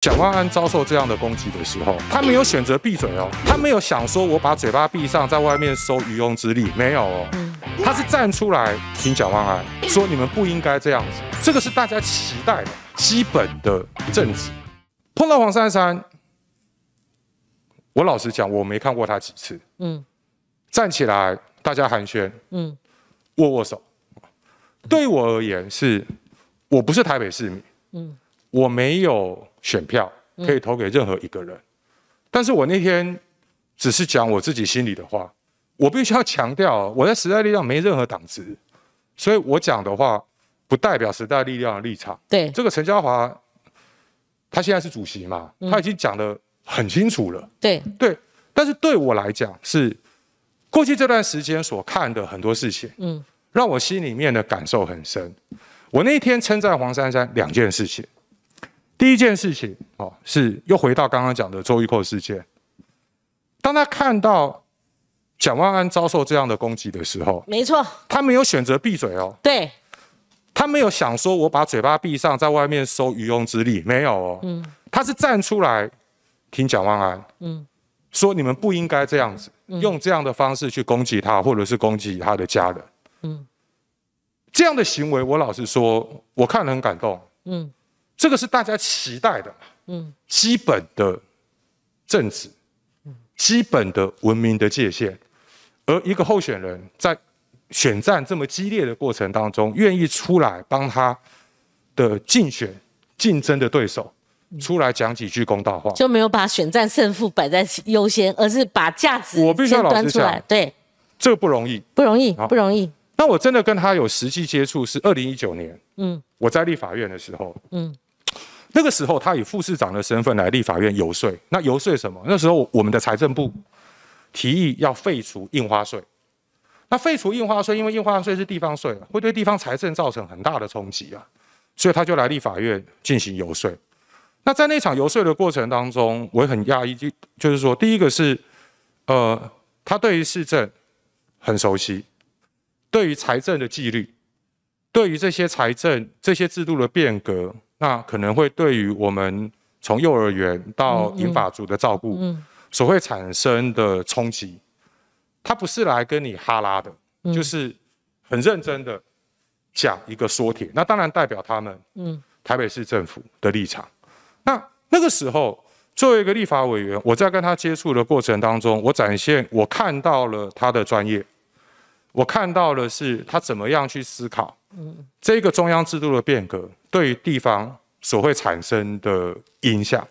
蒋万安遭受这样的攻击的时候，他没有选择闭嘴哦，他没有想说我把嘴巴闭上，在外面收渔翁之利，没有哦，他是站出来，听蒋万安说，你们不应该这样子，这个是大家期待的基本的政治。碰到黄珊珊，我老实讲，我没看过他几次，嗯，站起来，大家寒暄，嗯，握握手，对我而言是，我不是台北市民，嗯。我没有选票可以投给任何一个人，但是我那天只是讲我自己心里的话。我必须要强调，我在时代力量没任何党职，所以我讲的话不代表时代力量的立场。对，这个陈昭华，他现在是主席嘛，他已经讲的很清楚了。对对，但是对我来讲，是过去这段时间所看的很多事情，嗯，让我心里面的感受很深。我那天称赞黄珊珊两件事情。第一件事情，哦，是又回到刚刚讲的周玉蔻事件。当他看到蒋万安遭受这样的攻击的时候，没错，他没有选择闭嘴哦。对，他没有想说我把嘴巴闭上，在外面收渔翁之利，没有哦。嗯，他是站出来听蒋万安，嗯，说你们不应该这样子用这样的方式去攻击他，或者是攻击他的家人。嗯，这样的行为，我老实说，我看了很感动。嗯。这个是大家期待的，嗯，基本的政治，基本的文明的界限。而一个候选人在选战这么激烈的过程当中，愿意出来帮他的竞选竞争的对手，出来讲几句公道话，就没有把选战胜负摆在优先，而是把价值我必要端出来。对，这不容易，不容易，不容易。那我真的跟他有实际接触是二零一九年，嗯，我在立法院的时候，嗯。那个时候，他以副市长的身份来立法院游说。那游说什么？那时候我们的财政部提议要废除印花税。那废除印花税，因为印花税是地方税，会对地方财政造成很大的冲击啊。所以他就来立法院进行游说。那在那场游说的过程当中，我很讶异，就就是说，第一个是，呃，他对于市政很熟悉，对于财政的纪律，对于这些财政这些制度的变革。那可能会对于我们从幼儿园到营法族的照顾，所会产生的冲击，他不是来跟你哈拉的，就是很认真的讲一个缩写。那当然代表他们台北市政府的立场。那那个时候，作为一个立法委员，我在跟他接触的过程当中，我展现我看到了他的专业，我看到了是他怎么样去思考。这个中央制度的变革对地方所会产生的影响。